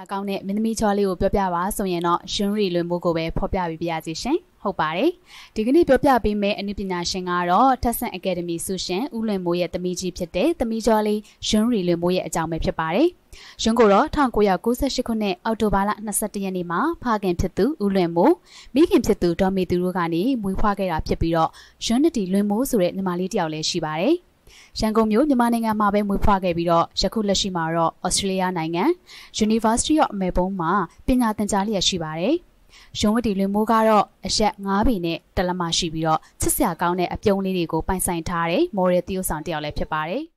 ရာကောင်းတဲ့မင်းသမီးချောလေးကိုပြောပြပါဆိုရင်တော့ရွှန်ရီလွင်မိုးကိုပဲဖော်ပြပေးပါရစေရှင်။ဟုတ်ပါတယ်။ဒီကနေ့ပြောပြပေးမယ့်အနုပညာရှင်ကတော့ထက်ဆန်အကယ်ဒမီဆုရှင်ဦးလွင်မိုးရဲ့သမီးကြီးဖြစ်တဲ့သမီးချောလေးရွှန်ရီလွင်မိုးရဲ့အကြောင်းပဲဖြစ်ပါတယ်။ရွှန်ကိုတော့1998ခုနှစ်အောက်တိုဘာလ22ရက်နေ့မှာဖခင်ဖြစ်သူဦးလွင်မိုးမိခင်ဖြစ်သူဒေါ်မေသူတို့ကနေမွေးဖွားခဲ့တာဖြစ်ပြီးတော့ရွှန်နတီလွင်မိုးဆိုတဲ့ညီမလေးတစ်ယောက်လည်းရှိပါတယ်။ရန်ကုန်မြို့မြန်မာနိုင်ငံမှာပဲမွေးဖွားခဲ့ပြီးတော့ယခုလက်ရှိမှာတော့ Australia နိုင်ငံ University of Melbourne မှာပညာသင်ကြားလျက်ရှိပါတယ်။ရုံးဝတီလွင်မိုးကတော့အရက်၅ပေနဲ့တလမရှိပြီးတော့ချစ်စရာကောင်းတဲ့အပြုံးလေးတွေကိုပိုင်ဆိုင်ထားတဲ့မော်ရယ်သီယိုဆောင်တယောက်လည်းဖြစ်ပါတယ်။